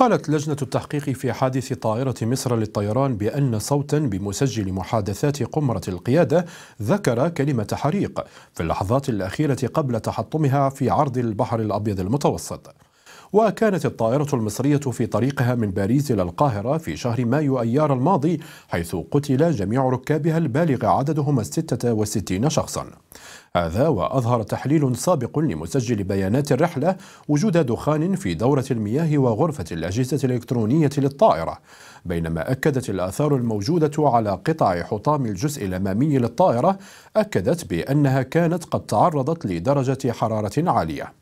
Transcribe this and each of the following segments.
قالت لجنة التحقيق في حادث طائرة مصر للطيران بأن صوتا بمسجل محادثات قمرة القيادة ذكر كلمة حريق في اللحظات الأخيرة قبل تحطمها في عرض البحر الأبيض المتوسط وكانت الطائرة المصرية في طريقها من باريس إلى القاهرة في شهر مايو أيار الماضي حيث قتل جميع ركابها البالغ عددهم 66 شخصا هذا وأظهر تحليل سابق لمسجل بيانات الرحلة وجود دخان في دورة المياه وغرفة الأجهزة الإلكترونية للطائرة بينما أكدت الآثار الموجودة على قطع حطام الجزء الأمامي للطائرة أكدت بأنها كانت قد تعرضت لدرجة حرارة عالية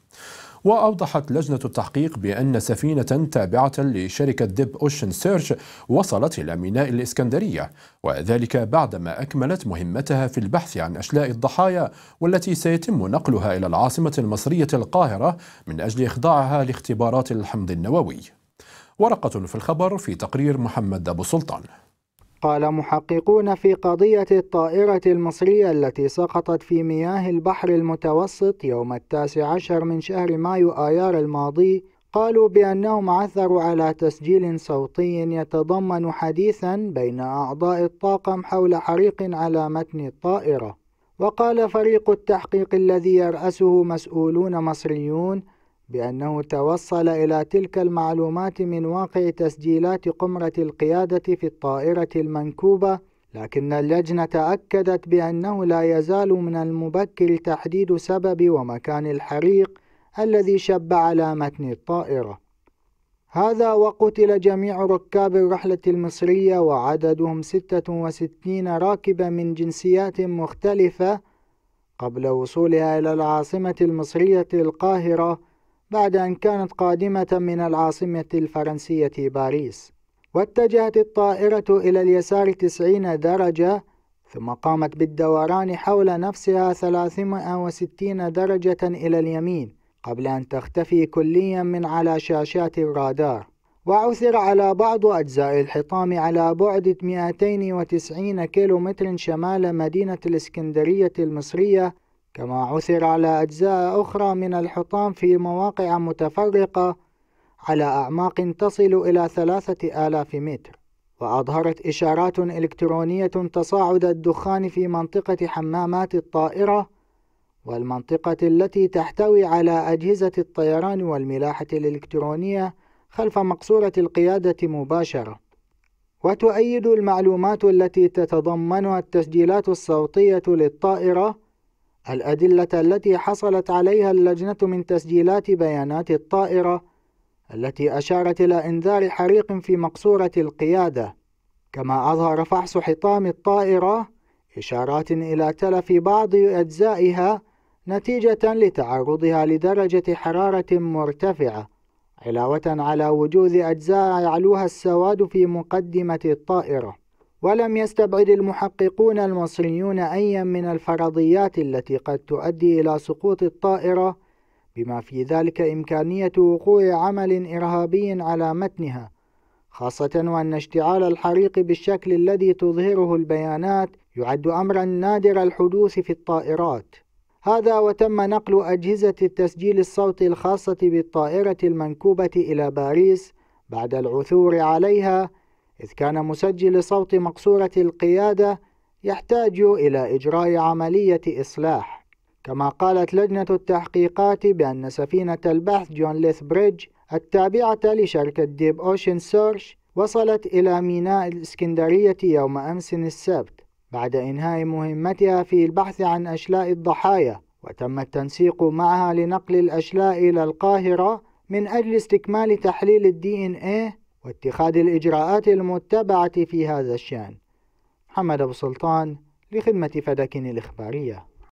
وأوضحت لجنة التحقيق بأن سفينة تابعة لشركة ديب أوشن سيرش وصلت إلى ميناء الإسكندرية وذلك بعدما أكملت مهمتها في البحث عن أشلاء الضحايا والتي سيتم نقلها إلى العاصمة المصرية القاهرة من أجل إخضاعها لاختبارات الحمض النووي ورقة في الخبر في تقرير محمد أبو سلطان قال محققون في قضية الطائرة المصرية التي سقطت في مياه البحر المتوسط يوم التاسع عشر من شهر مايو آيار الماضي قالوا بأنهم عثروا على تسجيل صوتي يتضمن حديثا بين أعضاء الطاقم حول حريق على متن الطائرة وقال فريق التحقيق الذي يرأسه مسؤولون مصريون بأنه توصل إلى تلك المعلومات من واقع تسجيلات قمرة القيادة في الطائرة المنكوبة لكن اللجنة أكدت بأنه لا يزال من المبكر تحديد سبب ومكان الحريق الذي شب على متن الطائرة هذا وقتل جميع ركاب الرحلة المصرية وعددهم 66 راكبا من جنسيات مختلفة قبل وصولها إلى العاصمة المصرية القاهرة بعد أن كانت قادمة من العاصمة الفرنسية باريس واتجهت الطائرة إلى اليسار 90 درجة ثم قامت بالدوران حول نفسها 360 درجة إلى اليمين قبل أن تختفي كليا من على شاشات الرادار وعثر على بعض أجزاء الحطام على بعد 290 كيلومتر شمال مدينة الإسكندرية المصرية كما عثر على أجزاء أخرى من الحطام في مواقع متفرقة على أعماق تصل إلى ثلاثة آلاف متر وأظهرت إشارات إلكترونية تصاعد الدخان في منطقة حمامات الطائرة والمنطقة التي تحتوي على أجهزة الطيران والملاحة الإلكترونية خلف مقصورة القيادة مباشرة وتؤيد المعلومات التي تتضمنها التسجيلات الصوتية للطائرة الأدلة التي حصلت عليها اللجنة من تسجيلات بيانات الطائرة التي أشارت إلى إنذار حريق في مقصورة القيادة كما أظهر فحص حطام الطائرة إشارات إلى تلف بعض أجزائها نتيجة لتعرضها لدرجة حرارة مرتفعة علاوة على وجود أجزاء يعلوها السواد في مقدمة الطائرة ولم يستبعد المحققون المصريون أيا من الفرضيات التي قد تؤدي إلى سقوط الطائرة بما في ذلك إمكانية وقوع عمل إرهابي على متنها خاصة وأن اشتعال الحريق بالشكل الذي تظهره البيانات يعد أمرا نادر الحدوث في الطائرات هذا وتم نقل أجهزة التسجيل الصوتي الخاصة بالطائرة المنكوبة إلى باريس بعد العثور عليها إذ كان مسجل صوت مقصورة القيادة يحتاج إلى إجراء عملية إصلاح كما قالت لجنة التحقيقات بأن سفينة البحث جون ليث بريدج التابعة لشركة ديب أوشن سيرش وصلت إلى ميناء الإسكندرية يوم أمس السبت بعد إنهاء مهمتها في البحث عن أشلاء الضحايا وتم التنسيق معها لنقل الأشلاء إلى القاهرة من أجل استكمال تحليل الدي إن إيه واتخاذ الإجراءات المتبعة في هذا الشأن محمد أبو سلطان لخدمة فدك الإخبارية